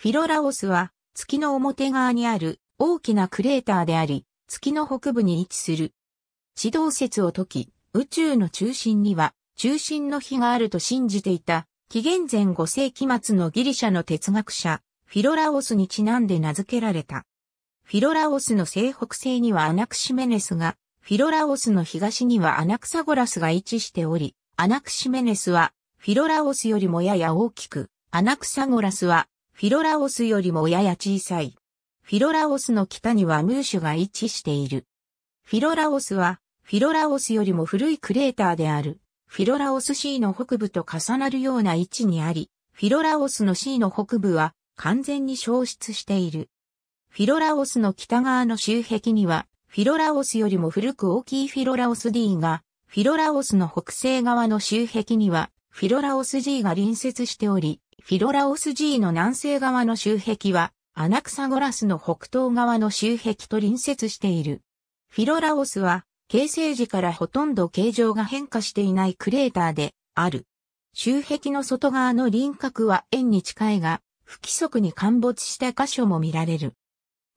フィロラオスは月の表側にある大きなクレーターであり、月の北部に位置する。地動説を解き、宇宙の中心には中心の日があると信じていた、紀元前5世紀末のギリシャの哲学者、フィロラオスにちなんで名付けられた。フィロラオスの西北西にはアナクシメネスが、フィロラオスの東にはアナクサゴラスが位置しており、アナクシメネスはフィロラオスよりもやや大きく、アナクサゴラスはフィロラオスよりもやや小さい。フィロラオスの北にはムーシュが位置している。フィロラオスは、フィロラオスよりも古いクレーターである、フィロラオス C の北部と重なるような位置にあり、フィロラオスの C の北部は完全に消失している。フィロラオスの北側の周壁には、フィロラオスよりも古く大きいフィロラオス D が、フィロラオスの北西側の周壁には、フィロラオス G が隣接しており、フィロラオス G の南西側の周壁は、アナクサゴラスの北東側の周壁と隣接している。フィロラオスは、形成時からほとんど形状が変化していないクレーターである。周壁の外側の輪郭は円に近いが、不規則に陥没した箇所も見られる。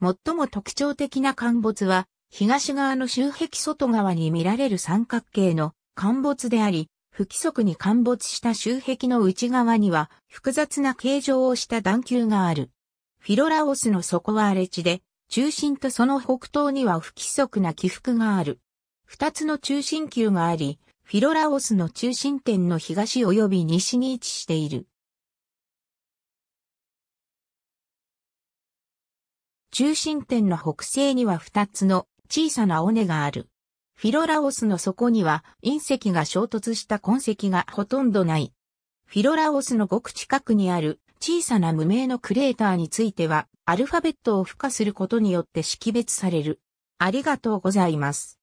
最も特徴的な陥没は、東側の周壁外側に見られる三角形の陥没であり、不規則に陥没した周壁の内側には複雑な形状をした段丘がある。フィロラオスの底は荒れ地で、中心とその北東には不規則な起伏がある。二つの中心丘があり、フィロラオスの中心点の東及び西に位置している。中心点の北西には二つの小さな尾根がある。フィロラオスの底には隕石が衝突した痕跡がほとんどない。フィロラオスのごく近くにある小さな無名のクレーターについては、アルファベットを付加することによって識別される。ありがとうございます。